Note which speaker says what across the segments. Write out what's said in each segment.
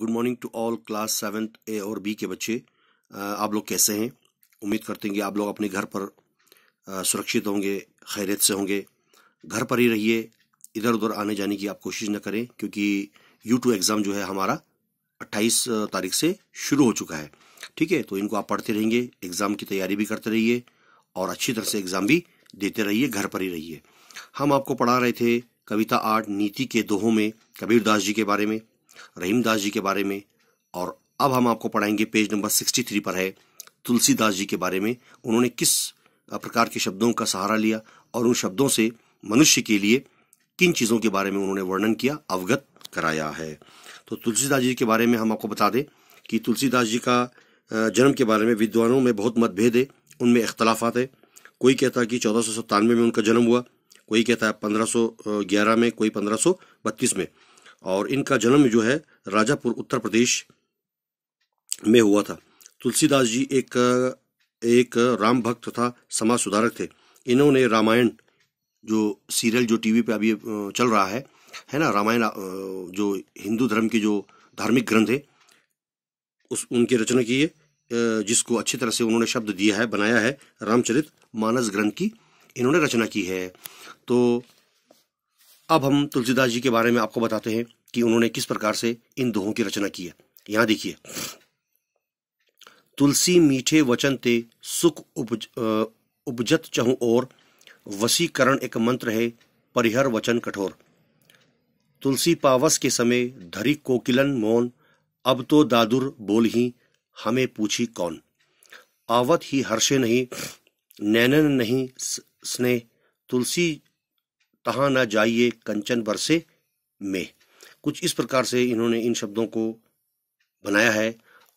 Speaker 1: good morning to all class seventh A और B के बच्चे uh, आप लोग कैसे हैं उम्मीद करते हैं कि आप लोग अपने घर पर uh, सुरक्षित होंगे खैरियत से होंगे घर पर ही रहिए इधर उधर आने जाने की आप कोशिश न करें क्योंकि यू टू एग्ज़ाम जो है हमारा 28 तारीख से शुरू हो चुका है ठीक है तो इनको आप पढ़ते रहेंगे एग्ज़ाम की तैयारी भी करते रहिए और अच्छी तरह से एग्ज़ाम भी देते रहिए घर पर ही रहिए हम आपको पढ़ा रहे थे कविता आठ नीति के दोहों में कबीरदास जी के बारे में रहीमदास जी के बारे में और अब हम आपको पढ़ाएंगे पेज नंबर सिक्सटी थ्री पर है तुलसीदास जी के बारे में उन्होंने किस प्रकार के शब्दों का सहारा लिया और उन शब्दों से मनुष्य के लिए किन चीज़ों के बारे में उन्होंने वर्णन किया अवगत कराया है तो तुलसीदास जी के बारे में हम आपको बता दें कि तुलसीदास जी का जन्म के बारे में विद्वानों में बहुत मतभेद है उनमें इख्तलाफात है कोई कहता है कि चौदह सौ सत्तानवे में उनका जन्म हुआ कोई कहता है पंद्रह सौ ग्यारह में कोई पंद्रह सौ बत्तीस में और इनका जन्म जो है राजापुर उत्तर प्रदेश में हुआ था तुलसीदास जी एक एक राम भक्त तथा समाज सुधारक थे इन्होंने रामायण जो सीरियल जो टीवी पे अभी चल रहा है है ना रामायण जो हिंदू धर्म की जो धार्मिक ग्रंथ है उस उनकी रचना की है जिसको अच्छी तरह से उन्होंने शब्द दिया है बनाया है रामचरित मानस ग्रंथ की इन्होंने रचना की है तो अब हम तुलसीदास जी के बारे में आपको बताते हैं कि उन्होंने किस प्रकार से इन दोहों की रचना की है यहां देखिए तुलसी मीठे वचन ते सुख उपज उपजत चहु और वसीकरण एक मंत्र है परिहर वचन कठोर तुलसी पावस के समय धरी कोकिलन मौन अब तो दादुर बोल ही हमें पूछी कौन आवत ही हर्षे नहीं नैनन नहीं स्नेह तुलसी तहा न जाइए कंचन बरसे में कुछ इस प्रकार से इन्होंने इन शब्दों को बनाया है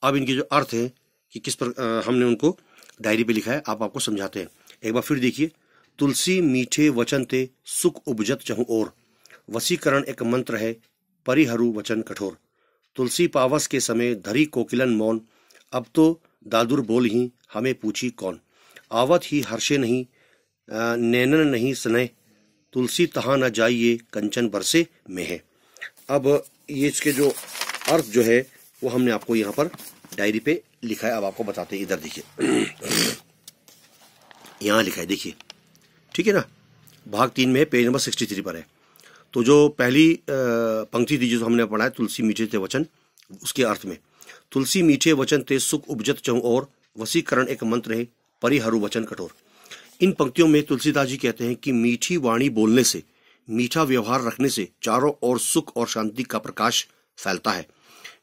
Speaker 1: अब इनके जो अर्थ हैं कि किस पर हमने उनको डायरी पे लिखा है आप आपको समझाते हैं एक बार फिर देखिए तुलसी मीठे वचन थे सुख उपजत चहु और वसीकरण एक मंत्र है परिहरु वचन कठोर तुलसी पावस के समय धरी कोकिलन मौन अब तो दादुर बोल ही हमें पूछी कौन आवत ही हर्षे नहीं नैनन नहीं स्नेह तुलसी तहा न जाइए कंचन बरसे में है अब ये इसके जो अर्थ जो है वो हमने आपको यहाँ पर डायरी पे लिखा है अब आपको बताते हैं इधर देखिए यहाँ लिखा है देखिए ठीक है ना भाग तीन में पेज नंबर सिक्सटी थ्री पर है तो जो पहली पंक्ति थी जो हमने पढ़ा है तुलसी मीठे थे वचन उसके अर्थ में तुलसी मीठे वचन थे सुख उपजत चहु और वसीकरण एक मंत्र है परिहरु वचन कठोर इन पंक्तियों में तुलसीदास जी कहते हैं कि मीठी वाणी बोलने से मीठा व्यवहार रखने से चारों ओर सुख और शांति का प्रकाश फैलता है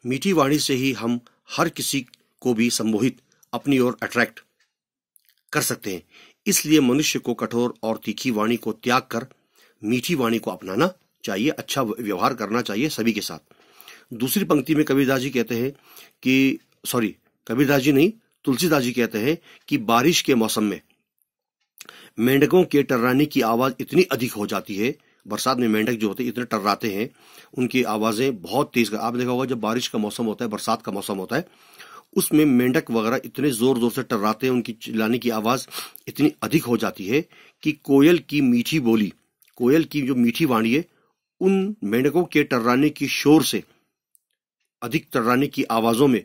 Speaker 1: मीठी वाणी से ही हम हर किसी को भी सम्मोहित अपनी ओर अट्रैक्ट कर सकते हैं इसलिए मनुष्य को कठोर और तीखी वाणी को त्याग कर मीठी वाणी को अपनाना चाहिए अच्छा व्यवहार करना चाहिए सभी के साथ दूसरी पंक्ति में कबीरदास जी कहते हैं कि सॉरी कबीरदास जी नहीं तुलसीदास जी कहते हैं कि बारिश के मौसम में मेंढकों के टर्राने की आवाज इतनी अधिक हो जाती है बरसात में मेंढक जो होते हैं इतने टर्राते हैं उनकी आवाज़ें बहुत तेज़ कर देखा होगा जब बारिश का मौसम होता है बरसात का मौसम होता है उसमें मेंढक वगैरह इतने ज़ोर ज़ोर से टर्राते हैं उनकी चिल्लाने की आवाज़ इतनी अधिक हो जाती है कि कोयल की मीठी बोली कोयल की जो मीठी वाणी है उन मेंढकों के टर्राने की शोर से अधिक टर्राने की आवाज़ों में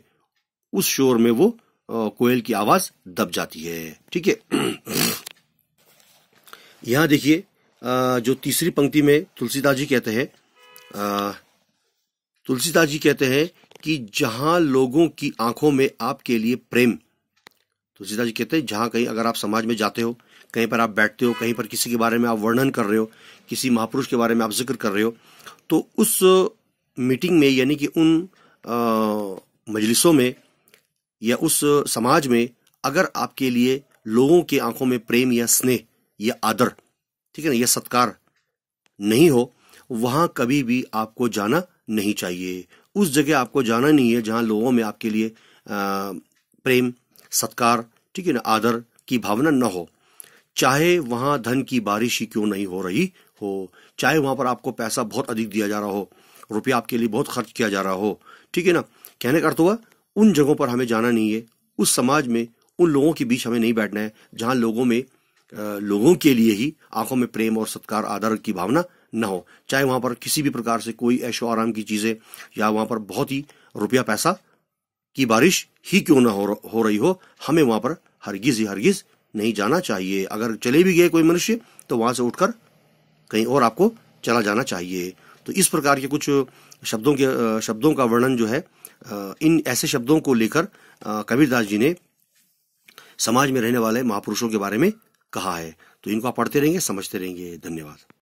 Speaker 1: उस शोर में वो कोयल की आवाज़ दब जाती है ठीक है यहां देखिए जो तीसरी पंक्ति में तुलसीदास जी कहते हैं तुलसीदास जी कहते हैं कि जहां लोगों की आंखों में आपके लिए प्रेम तुलसीदास जी कहते हैं जहां कहीं अगर आप समाज में जाते हो कहीं पर आप बैठते हो कहीं पर किसी के बारे में आप वर्णन कर रहे हो किसी महापुरुष के बारे में आप जिक्र कर रहे हो तो उस मीटिंग में यानी कि उन मजलिसों में या उस समाज में अगर आपके लिए लोगों के आंखों में प्रेम या स्नेह या आदर ठीक है ना यह सत्कार नहीं हो वहां कभी भी आपको जाना नहीं चाहिए उस जगह आपको जाना नहीं है जहां लोगों में आपके लिए आ, प्रेम सत्कार ठीक है ना आदर की भावना न हो चाहे वहां धन की बारिश ही क्यों नहीं हो रही हो चाहे वहां पर आपको पैसा बहुत अधिक दिया जा रहा हो रुपया आपके लिए बहुत खर्च किया जा रहा हो ठीक है ना कहने का अर्थ हुआ उन जगहों पर हमें जाना नहीं है उस समाज में उन लोगों के बीच हमें नहीं बैठना है जहां लोगों में लोगों के लिए ही आंखों में प्रेम और सत्कार आदर की भावना न हो चाहे वहां पर किसी भी प्रकार से कोई ऐशो आराम की चीजें या वहां पर बहुत ही रुपया पैसा की बारिश ही क्यों ना हो, हो रही हो हमें वहां पर हरगिज ही हरगिज नहीं जाना चाहिए अगर चले भी गए कोई मनुष्य तो वहां से उठकर कहीं और आपको चला जाना चाहिए तो इस प्रकार के कुछ शब्दों के शब्दों का वर्णन जो है इन ऐसे शब्दों को लेकर कबीरदास जी ने समाज में रहने वाले महापुरुषों के बारे में कहा है तो इनको आप पढ़ते रहेंगे समझते रहेंगे धन्यवाद